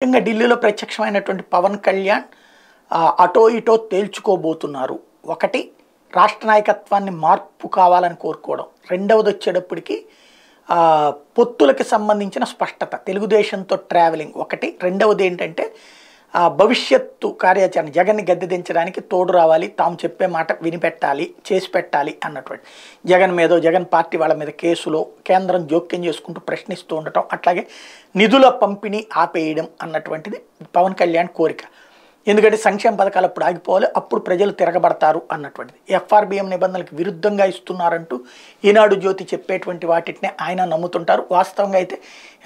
ముఖ్యంగా ఢిల్లీలో ప్రత్యక్షమైనటువంటి పవన్ కళ్యాణ్ అటో ఇటో తేల్చుకోబోతున్నారు ఒకటి రాష్ట్ర నాయకత్వాన్ని మార్పు కావాలని కోరుకోవడం రెండవది వచ్చేటప్పటికి పొత్తులకి సంబంధించిన స్పష్టత తెలుగుదేశంతో ట్రావెలింగ్ ఒకటి రెండవది ఏంటంటే ఆ భవిష్యత్తు కార్యాచరణ జగన్ని గద్దెదించడానికి తోడు రావాలి తాము చెప్పే మాట వినిపెట్టాలి చేసి పెట్టాలి అన్నటువంటి జగన్ మీదో జగన్ పార్టీ వాళ్ళ మీద కేసులో కేంద్రం జోక్యం చేసుకుంటూ ప్రశ్నిస్తూ ఉండటం అట్లాగే నిధుల పంపిణీ ఆపేయడం అన్నటువంటిది పవన్ కళ్యాణ్ కోరిక ఎందుకంటే సంక్షేమ పథకాలు అప్పుడు ఆగిపోవాలి అప్పుడు ప్రజలు తిరగబడతారు అన్నటువంటిది ఎఫ్ఆర్బిఎం నిబంధనలకు విరుద్ధంగా ఇస్తున్నారంటూ ఈనాడు జ్యోతి చెప్పేటువంటి వాటిని ఆయన నమ్ముతుంటారు వాస్తవంగా అయితే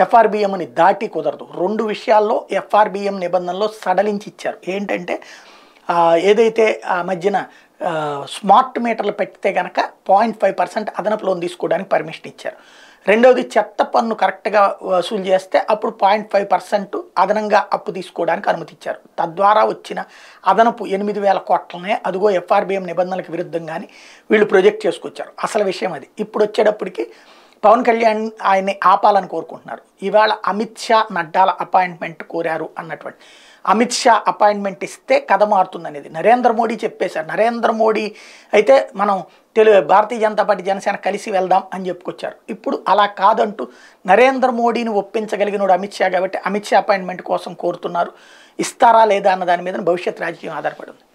ఎఫ్ఆర్బిఎంని దాటి కుదరదు రెండు విషయాల్లో ఎఫ్ఆర్బిఎం నిబంధనలో సడలించి ఇచ్చారు ఏంటంటే ఏదైతే ఆ మధ్యన స్మార్ట్ మీటర్లు పెడితే కనుక పాయింట్ ఫైవ్ పర్సెంట్ అదనపు లోన్ తీసుకోవడానికి పర్మిషన్ ఇచ్చారు రెండవది చెత్త పన్ను కరెక్ట్గా వసూలు చేస్తే అప్పుడు పాయింట్ ఫైవ్ పర్సెంట్ అదనంగా అప్పు తీసుకోవడానికి అనుమతిచ్చారు తద్వారా వచ్చిన అదనపు ఎనిమిది వేల కోట్లనే అదిగో ఎఫ్ఆర్బిఎం నిబంధనలకు విరుద్ధంగానే వీళ్ళు ప్రొజెక్ట్ చేసుకొచ్చారు అసలు విషయం అది ఇప్పుడు వచ్చేటప్పటికి పవన్ కళ్యాణ్ ఆయన్ని ఆపాలని కోరుకుంటున్నారు ఇవాళ అమిత్ షా నడ్డాల అపాయింట్మెంట్ కోరారు అన్నటువంటి అమిత్ షా అపాయింట్మెంట్ ఇస్తే కథ మారుతుందనేది నరేంద్ర మోడీ చెప్పేశారు నరేంద్ర మోడీ అయితే మనం తెలు భారతీయ జనతా పార్టీ జనసేన కలిసి వెళ్దాం అని చెప్పుకొచ్చారు ఇప్పుడు అలా కాదంటూ నరేంద్ర మోడీని ఒప్పించగలిగినోడు అమిత్ షా కాబట్టి అమిత్ షా అపాయింట్మెంట్ కోసం కోరుతున్నారు ఇస్తారా లేదా అన్న దాని మీద భవిష్యత్ రాజకీయం ఆధారపడి ఉంది